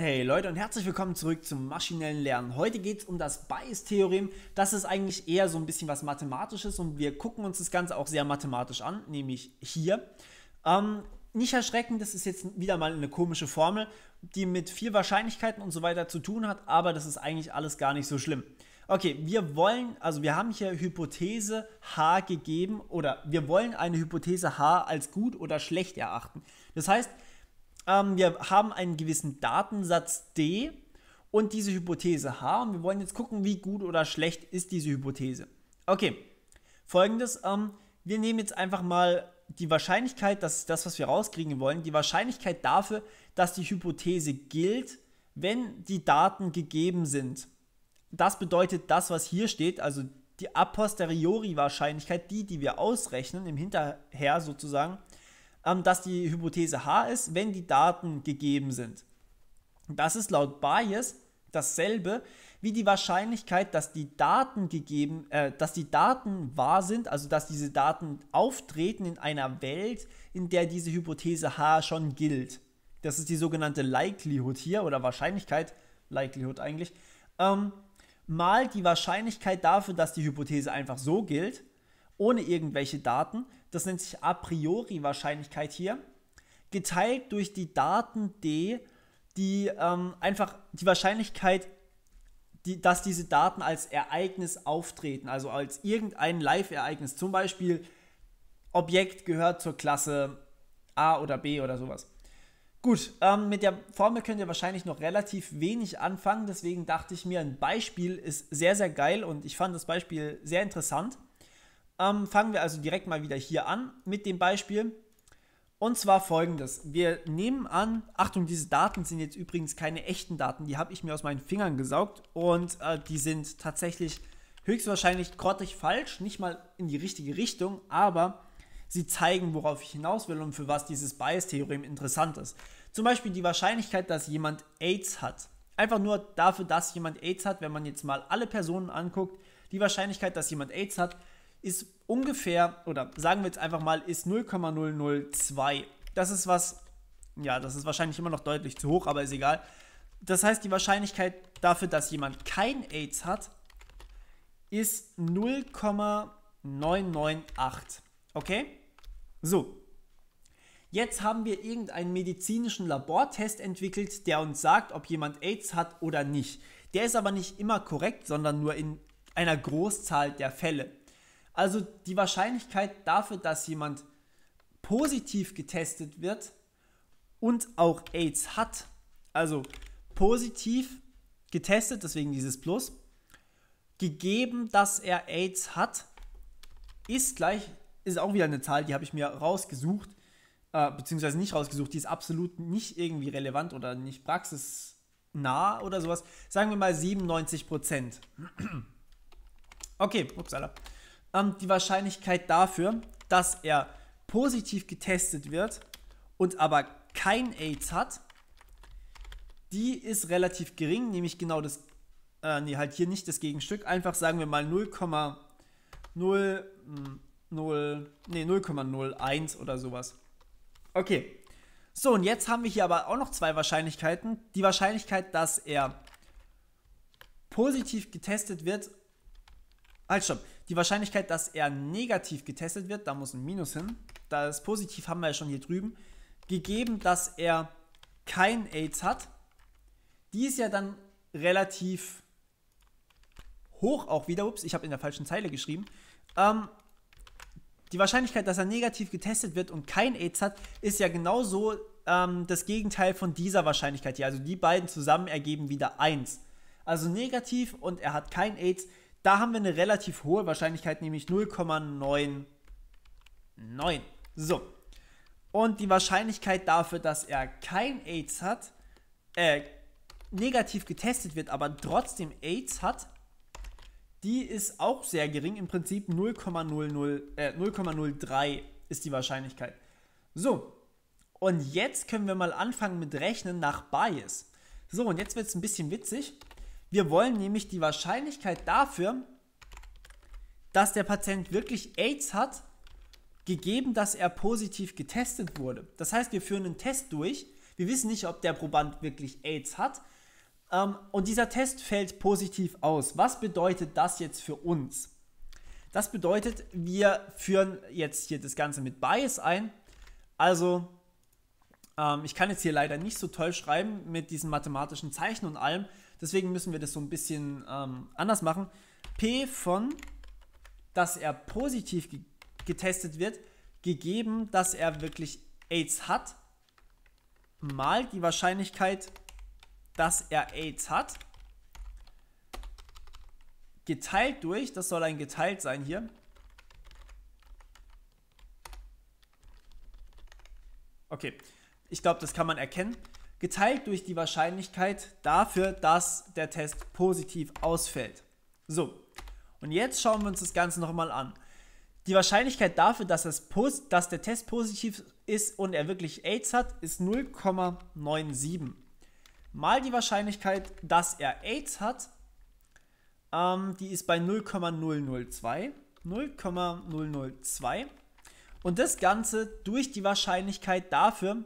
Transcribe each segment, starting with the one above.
Hey Leute und herzlich willkommen zurück zum maschinellen Lernen. Heute geht es um das bias theorem Das ist eigentlich eher so ein bisschen was Mathematisches und wir gucken uns das Ganze auch sehr mathematisch an, nämlich hier. Ähm, nicht erschrecken, das ist jetzt wieder mal eine komische Formel, die mit viel Wahrscheinlichkeiten und so weiter zu tun hat, aber das ist eigentlich alles gar nicht so schlimm. Okay, wir wollen, also wir haben hier Hypothese H gegeben oder wir wollen eine Hypothese H als gut oder schlecht erachten. Das heißt, ähm, wir haben einen gewissen Datensatz D und diese Hypothese H und wir wollen jetzt gucken, wie gut oder schlecht ist diese Hypothese. Okay, folgendes, ähm, wir nehmen jetzt einfach mal die Wahrscheinlichkeit, das ist das, was wir rauskriegen wollen, die Wahrscheinlichkeit dafür, dass die Hypothese gilt, wenn die Daten gegeben sind. Das bedeutet das, was hier steht, also die a posteriori Wahrscheinlichkeit, die, die wir ausrechnen, im Hinterher sozusagen, ähm, dass die Hypothese H ist, wenn die Daten gegeben sind. Das ist laut Bayes dasselbe wie die Wahrscheinlichkeit, dass die Daten gegeben, äh, dass die Daten wahr sind, also dass diese Daten auftreten in einer Welt, in der diese Hypothese H schon gilt. Das ist die sogenannte Likelihood hier oder Wahrscheinlichkeit, Likelihood eigentlich, ähm, mal die Wahrscheinlichkeit dafür, dass die Hypothese einfach so gilt, ohne irgendwelche Daten das nennt sich a priori Wahrscheinlichkeit hier, geteilt durch die Daten D, die ähm, einfach die Wahrscheinlichkeit, die, dass diese Daten als Ereignis auftreten, also als irgendein Live-Ereignis, zum Beispiel Objekt gehört zur Klasse A oder B oder sowas. Gut, ähm, mit der Formel könnt ihr wahrscheinlich noch relativ wenig anfangen, deswegen dachte ich mir, ein Beispiel ist sehr, sehr geil und ich fand das Beispiel sehr interessant. Ähm, fangen wir also direkt mal wieder hier an mit dem Beispiel. Und zwar folgendes. Wir nehmen an, Achtung, diese Daten sind jetzt übrigens keine echten Daten, die habe ich mir aus meinen Fingern gesaugt und äh, die sind tatsächlich höchstwahrscheinlich grottig falsch, nicht mal in die richtige Richtung, aber sie zeigen, worauf ich hinaus will und für was dieses Bias-Theorem interessant ist. Zum Beispiel die Wahrscheinlichkeit, dass jemand AIDS hat. Einfach nur dafür, dass jemand AIDS hat, wenn man jetzt mal alle Personen anguckt, die Wahrscheinlichkeit, dass jemand AIDS hat, ist ungefähr, oder sagen wir jetzt einfach mal, ist 0,002. Das ist was, ja, das ist wahrscheinlich immer noch deutlich zu hoch, aber ist egal. Das heißt, die Wahrscheinlichkeit dafür, dass jemand kein AIDS hat, ist 0,998. Okay? So. Jetzt haben wir irgendeinen medizinischen Labortest entwickelt, der uns sagt, ob jemand AIDS hat oder nicht. Der ist aber nicht immer korrekt, sondern nur in einer Großzahl der Fälle. Also die Wahrscheinlichkeit dafür, dass jemand positiv getestet wird und auch AIDS hat, also positiv getestet, deswegen dieses Plus, gegeben, dass er AIDS hat, ist gleich, ist auch wieder eine Zahl, die habe ich mir rausgesucht, äh, beziehungsweise nicht rausgesucht, die ist absolut nicht irgendwie relevant oder nicht praxisnah oder sowas. Sagen wir mal 97 okay, upsala ähm, die Wahrscheinlichkeit dafür, dass er positiv getestet wird und aber kein AIDS hat, die ist relativ gering, nämlich genau das, äh, nee, halt hier nicht das Gegenstück, einfach sagen wir mal 0,0, hm, nee, 0,01 oder sowas. Okay. So, und jetzt haben wir hier aber auch noch zwei Wahrscheinlichkeiten. Die Wahrscheinlichkeit, dass er positiv getestet wird. Halt, stopp. Die Wahrscheinlichkeit, dass er negativ getestet wird, da muss ein Minus hin. Das Positiv haben wir ja schon hier drüben. Gegeben, dass er kein AIDS hat, die ist ja dann relativ hoch auch wieder. Ups, ich habe in der falschen Zeile geschrieben. Ähm, die Wahrscheinlichkeit, dass er negativ getestet wird und kein AIDS hat, ist ja genauso ähm, das Gegenteil von dieser Wahrscheinlichkeit hier. Also die beiden zusammen ergeben wieder 1. Also negativ und er hat kein AIDS da haben wir eine relativ hohe Wahrscheinlichkeit, nämlich 0,99. So. Und die Wahrscheinlichkeit dafür, dass er kein AIDS hat, äh, negativ getestet wird, aber trotzdem AIDS hat, die ist auch sehr gering. Im Prinzip 0,00, äh, 0,03 ist die Wahrscheinlichkeit. So, und jetzt können wir mal anfangen mit Rechnen nach Bias. So, und jetzt wird es ein bisschen witzig. Wir wollen nämlich die Wahrscheinlichkeit dafür, dass der Patient wirklich AIDS hat, gegeben, dass er positiv getestet wurde. Das heißt, wir führen einen Test durch. Wir wissen nicht, ob der Proband wirklich AIDS hat. Ähm, und dieser Test fällt positiv aus. Was bedeutet das jetzt für uns? Das bedeutet, wir führen jetzt hier das Ganze mit Bias ein. Also, ähm, ich kann jetzt hier leider nicht so toll schreiben mit diesen mathematischen Zeichen und allem, Deswegen müssen wir das so ein bisschen ähm, anders machen. P von, dass er positiv ge getestet wird, gegeben, dass er wirklich AIDS hat, mal die Wahrscheinlichkeit, dass er AIDS hat, geteilt durch, das soll ein geteilt sein hier, Okay, ich glaube, das kann man erkennen geteilt durch die Wahrscheinlichkeit dafür, dass der Test positiv ausfällt. So, und jetzt schauen wir uns das Ganze nochmal an. Die Wahrscheinlichkeit dafür, dass, das dass, der Test positiv ist und er wirklich AIDS hat, ist 0,97. Mal die Wahrscheinlichkeit, dass er AIDS hat, ähm, die ist bei 0,002. 0,002. Und das Ganze durch die Wahrscheinlichkeit dafür,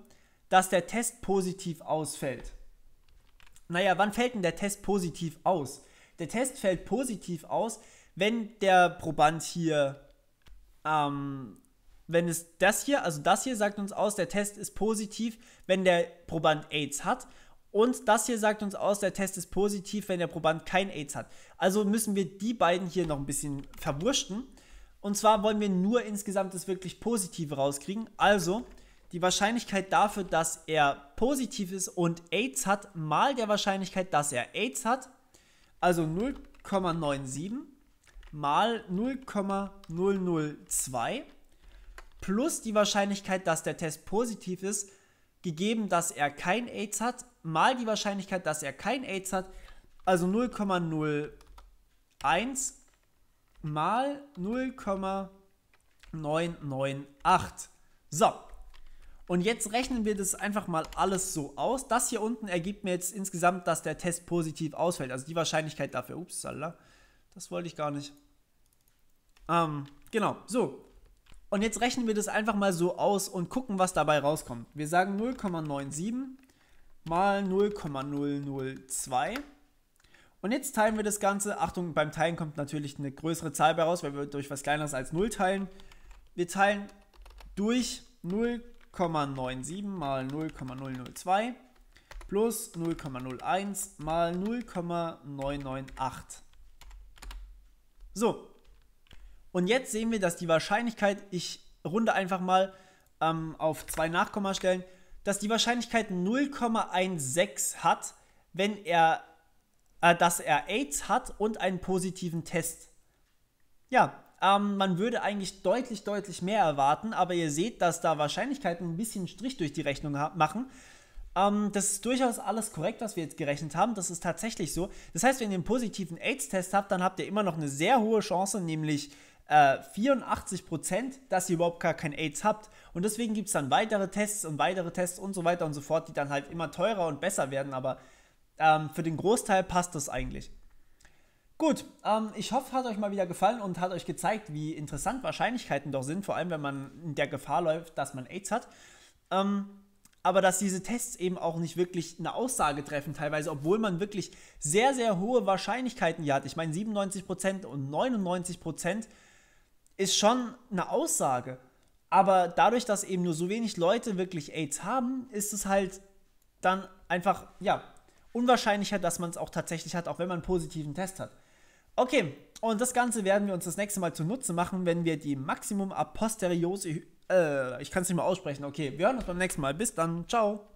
dass der Test positiv ausfällt. Naja, wann fällt denn der Test positiv aus? Der Test fällt positiv aus, wenn der Proband hier, ähm, wenn es das hier, also das hier sagt uns aus, der Test ist positiv, wenn der Proband AIDS hat. Und das hier sagt uns aus, der Test ist positiv, wenn der Proband kein AIDS hat. Also müssen wir die beiden hier noch ein bisschen verwurschten. Und zwar wollen wir nur insgesamt das wirklich Positive rauskriegen. Also die Wahrscheinlichkeit dafür, dass er positiv ist und AIDS hat, mal der Wahrscheinlichkeit, dass er AIDS hat, also 0,97 mal 0,002 plus die Wahrscheinlichkeit, dass der Test positiv ist, gegeben, dass er kein AIDS hat, mal die Wahrscheinlichkeit, dass er kein AIDS hat, also 0,01 mal 0,998. So, und jetzt rechnen wir das einfach mal alles so aus. Das hier unten ergibt mir jetzt insgesamt, dass der Test positiv ausfällt. Also die Wahrscheinlichkeit dafür. Ups, Das wollte ich gar nicht. Ähm, genau, so. Und jetzt rechnen wir das einfach mal so aus und gucken, was dabei rauskommt. Wir sagen 0,97 mal 0,002. Und jetzt teilen wir das Ganze. Achtung, beim Teilen kommt natürlich eine größere Zahl bei raus, weil wir durch was Kleineres als 0 teilen. Wir teilen durch 0,0. 0,97 mal 0,002 plus 0,01 mal 0,998. So, und jetzt sehen wir, dass die Wahrscheinlichkeit, ich runde einfach mal ähm, auf zwei Nachkommastellen, dass die Wahrscheinlichkeit 0,16 hat, wenn er, äh, dass er AIDS hat und einen positiven Test. Ja, ähm, man würde eigentlich deutlich, deutlich mehr erwarten, aber ihr seht, dass da Wahrscheinlichkeiten ein bisschen Strich durch die Rechnung machen. Ähm, das ist durchaus alles korrekt, was wir jetzt gerechnet haben. Das ist tatsächlich so. Das heißt, wenn ihr einen positiven AIDS-Test habt, dann habt ihr immer noch eine sehr hohe Chance, nämlich äh, 84%, dass ihr überhaupt gar kein AIDS habt. Und deswegen gibt es dann weitere Tests und weitere Tests und so weiter und so fort, die dann halt immer teurer und besser werden. Aber ähm, für den Großteil passt das eigentlich. Gut, ähm, ich hoffe, hat euch mal wieder gefallen und hat euch gezeigt, wie interessant Wahrscheinlichkeiten doch sind, vor allem wenn man in der Gefahr läuft, dass man AIDS hat. Ähm, aber dass diese Tests eben auch nicht wirklich eine Aussage treffen, teilweise, obwohl man wirklich sehr, sehr hohe Wahrscheinlichkeiten hier hat. Ich meine, 97% und 99% ist schon eine Aussage. Aber dadurch, dass eben nur so wenig Leute wirklich AIDS haben, ist es halt dann einfach, ja, unwahrscheinlicher, dass man es auch tatsächlich hat, auch wenn man einen positiven Test hat. Okay, und das Ganze werden wir uns das nächste Mal zunutze machen, wenn wir die Maximum a posteriori. Äh, ich kann es nicht mal aussprechen. Okay, wir hören uns beim nächsten Mal. Bis dann. Ciao.